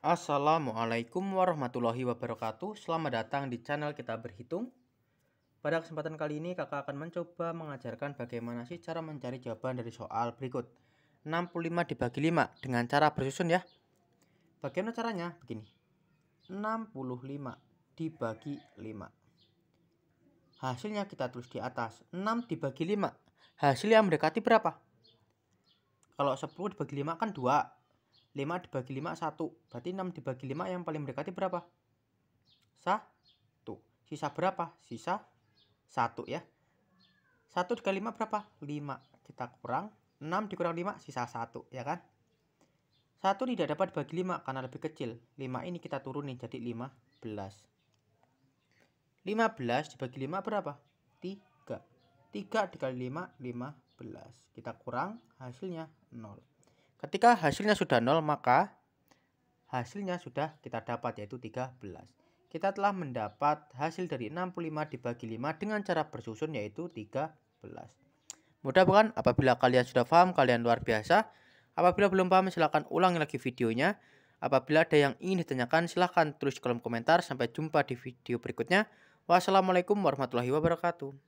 Assalamualaikum warahmatullahi wabarakatuh Selamat datang di channel kita berhitung Pada kesempatan kali ini kakak akan mencoba mengajarkan bagaimana sih cara mencari jawaban dari soal berikut 65 dibagi 5 dengan cara bersusun ya Bagaimana caranya? Begini 65 dibagi 5 Hasilnya kita tulis di atas 6 dibagi 5 Hasil yang mendekati berapa? Kalau 10 dibagi 5 kan 2 5 dibagi 5 1. Berarti 6 dibagi 5 yang paling mendekati berapa? 1. Sisa berapa? Sisa 1 ya. 1 dikali 5 berapa? 5. Kita kurang 6 dikurang 5 sisa 1 ya kan? 1 tidak dapat dibagi 5 karena lebih kecil. 5 ini kita turunin jadi 15. 15 dibagi 5 berapa? 3. 3 dikali 5 15. Kita kurang hasilnya 0. Ketika hasilnya sudah nol maka hasilnya sudah kita dapat yaitu 13. Kita telah mendapat hasil dari 65 dibagi 5 dengan cara bersusun yaitu 13. Mudah bukan? Apabila kalian sudah paham, kalian luar biasa. Apabila belum paham, silahkan ulangi lagi videonya. Apabila ada yang ingin ditanyakan, silahkan tulis di kolom komentar. Sampai jumpa di video berikutnya. Wassalamualaikum warahmatullahi wabarakatuh.